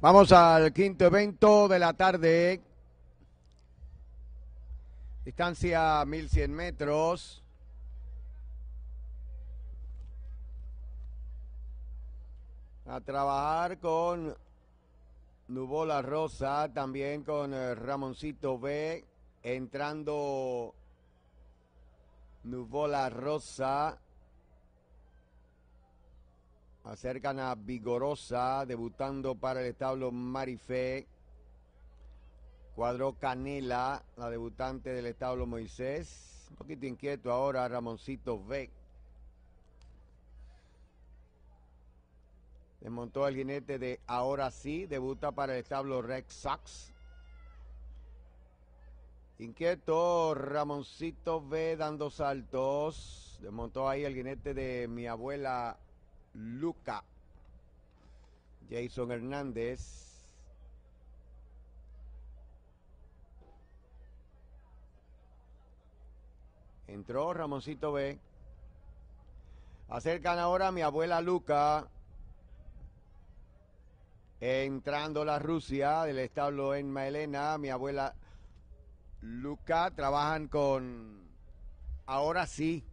Vamos al quinto evento de la tarde. Distancia 1100 metros. A trabajar con Nubola Rosa, también con eh, Ramoncito B. Entrando Nubola Rosa. Acercan a Vigorosa, debutando para el establo Marifé. Cuadro Canela, la debutante del establo Moisés. Un poquito inquieto ahora Ramoncito V. Desmontó el jinete de Ahora sí, debuta para el establo Rex Sox. Inquieto, Ramoncito V dando saltos. Desmontó ahí el jinete de mi abuela Luca. Jason Hernández. Entró Ramoncito B. Acercan ahora mi abuela Luca. Entrando la Rusia del establo en Maelena, mi abuela Luca, trabajan con... Ahora sí,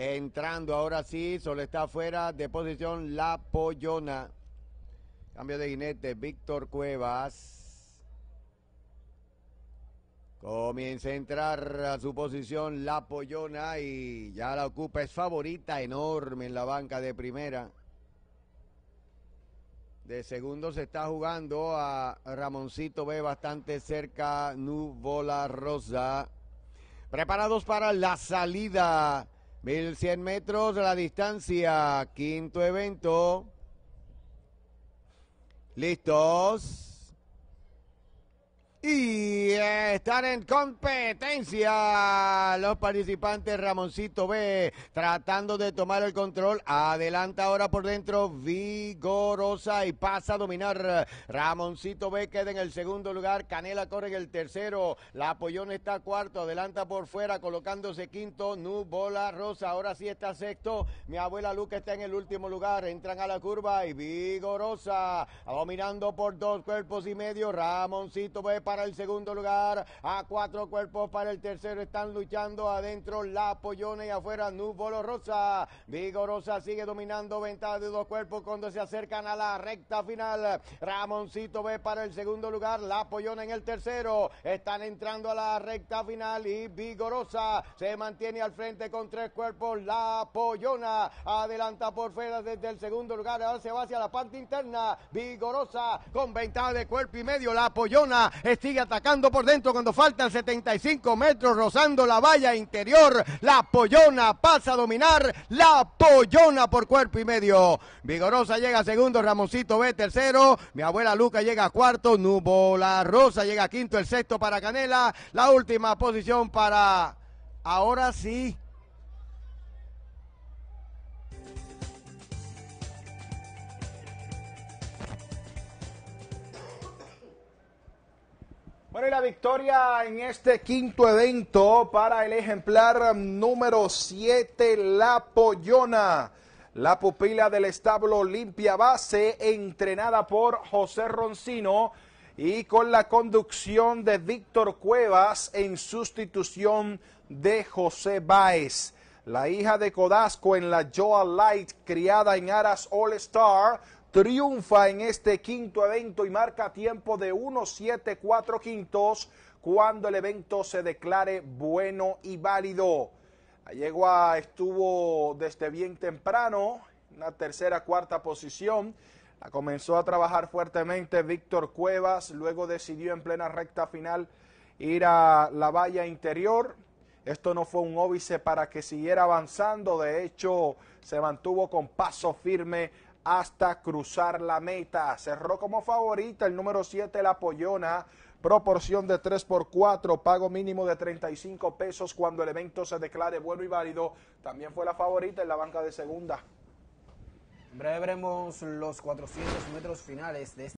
Entrando ahora sí, solo está afuera de posición La Pollona. Cambio de jinete, Víctor Cuevas. Comienza a entrar a su posición La Pollona y ya la ocupa. Es favorita enorme en la banca de primera. De segundo se está jugando a Ramoncito B bastante cerca. Nubola Rosa. Preparados para la salida 1100 metros de la distancia, quinto evento. Listos. Y eh, están en competencia los participantes Ramoncito B tratando de tomar el control. Adelanta ahora por dentro vigorosa y pasa a dominar. Ramoncito B queda en el segundo lugar. Canela corre en el tercero. La apoyón está cuarto. Adelanta por fuera colocándose quinto. Nubola Rosa ahora sí está sexto. Mi abuela Luca está en el último lugar. Entran a la curva y vigorosa dominando por dos cuerpos y medio. Ramoncito B para el segundo lugar. A cuatro cuerpos para el tercero. Están luchando adentro La Pollona y afuera Núbolo Rosa. Vigorosa sigue dominando ventaja de dos cuerpos cuando se acercan a la recta final. Ramoncito ve para el segundo lugar. La Pollona en el tercero. Están entrando a la recta final y Vigorosa se mantiene al frente con tres cuerpos. La Pollona adelanta por fuera desde el segundo lugar. Ahora se va hacia la parte interna. Vigorosa con ventaja de cuerpo y medio. La Pollona sigue atacando por dentro cuando faltan 75 metros, rozando la valla interior. La Pollona pasa a dominar. La Pollona por cuerpo y medio. Vigorosa llega segundo, Ramoncito B tercero. Mi abuela Luca llega cuarto. Nubo La Rosa llega quinto, el sexto para Canela. La última posición para. Ahora sí la victoria en este quinto evento para el ejemplar número 7, La Pollona. La pupila del establo limpia base, entrenada por José Roncino y con la conducción de Víctor Cuevas en sustitución de José Báez. La hija de Codasco en la Joa Light, criada en Aras All Star, triunfa en este quinto evento y marca tiempo de 7-4 quintos cuando el evento se declare bueno y válido. La yegua estuvo desde bien temprano, una tercera, cuarta posición. La comenzó a trabajar fuertemente Víctor Cuevas, luego decidió en plena recta final ir a la valla interior. Esto no fue un óbice para que siguiera avanzando, de hecho se mantuvo con paso firme hasta cruzar la meta. Cerró como favorita el número 7, La Pollona. Proporción de 3 por 4, pago mínimo de 35 pesos cuando el evento se declare bueno y válido. También fue la favorita en la banca de segunda. Brevemos los 400 metros finales de este.